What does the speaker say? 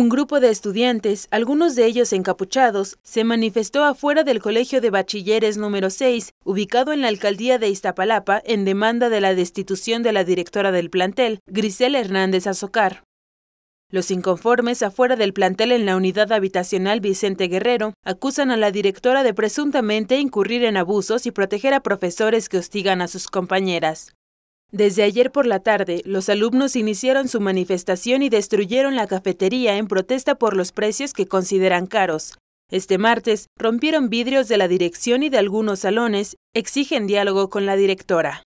Un grupo de estudiantes, algunos de ellos encapuchados, se manifestó afuera del Colegio de Bachilleres número 6, ubicado en la alcaldía de Iztapalapa, en demanda de la destitución de la directora del plantel, Grisel Hernández Azocar. Los inconformes afuera del plantel en la unidad habitacional Vicente Guerrero acusan a la directora de presuntamente incurrir en abusos y proteger a profesores que hostigan a sus compañeras. Desde ayer por la tarde, los alumnos iniciaron su manifestación y destruyeron la cafetería en protesta por los precios que consideran caros. Este martes rompieron vidrios de la dirección y de algunos salones, exigen diálogo con la directora.